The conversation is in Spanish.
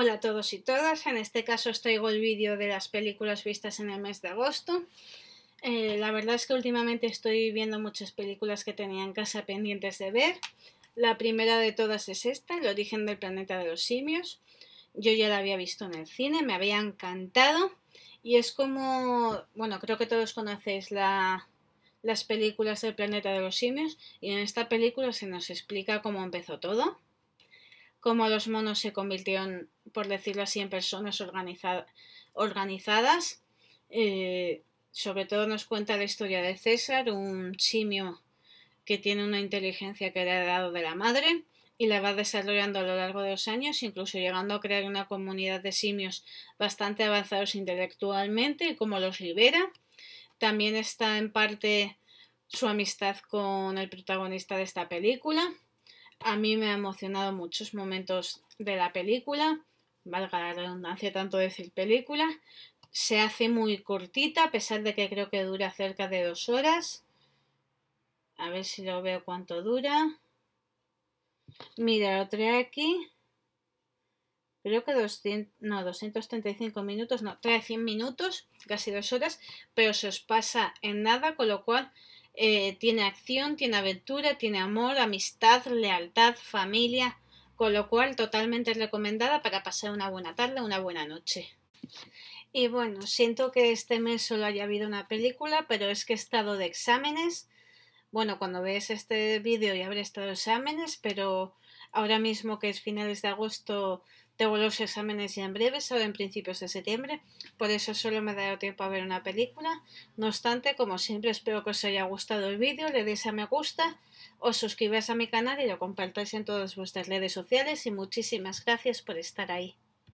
Hola a todos y todas, en este caso os traigo el vídeo de las películas vistas en el mes de agosto. Eh, la verdad es que últimamente estoy viendo muchas películas que tenía en casa pendientes de ver. La primera de todas es esta, El origen del planeta de los simios. Yo ya la había visto en el cine, me había encantado. Y es como, bueno, creo que todos conocéis las películas del planeta de los simios y en esta película se nos explica cómo empezó todo cómo los monos se convirtieron, por decirlo así, en personas organizadas. Eh, sobre todo nos cuenta la historia de César, un simio que tiene una inteligencia que le ha dado de la madre y la va desarrollando a lo largo de los años, incluso llegando a crear una comunidad de simios bastante avanzados intelectualmente, y cómo los libera. También está en parte su amistad con el protagonista de esta película, a mí me ha emocionado muchos momentos de la película, valga la redundancia tanto decir película. Se hace muy cortita, a pesar de que creo que dura cerca de dos horas. A ver si lo veo cuánto dura. Mira, lo trae aquí. Creo que 200, no, 235 minutos, no, trae 100 minutos, casi dos horas, pero se os pasa en nada, con lo cual eh, tiene acción, tiene aventura, tiene amor, amistad, lealtad, familia, con lo cual totalmente recomendada para pasar una buena tarde, una buena noche. Y bueno, siento que este mes solo haya habido una película, pero es que he estado de exámenes. Bueno, cuando veas este vídeo ya habré estado de exámenes, pero ahora mismo que es finales de agosto tengo los exámenes ya en breve, solo en principios de septiembre, por eso solo me dado tiempo a ver una película. No obstante, como siempre, espero que os haya gustado el vídeo, le deis a me gusta, os suscribáis a mi canal y lo compartáis en todas vuestras redes sociales y muchísimas gracias por estar ahí.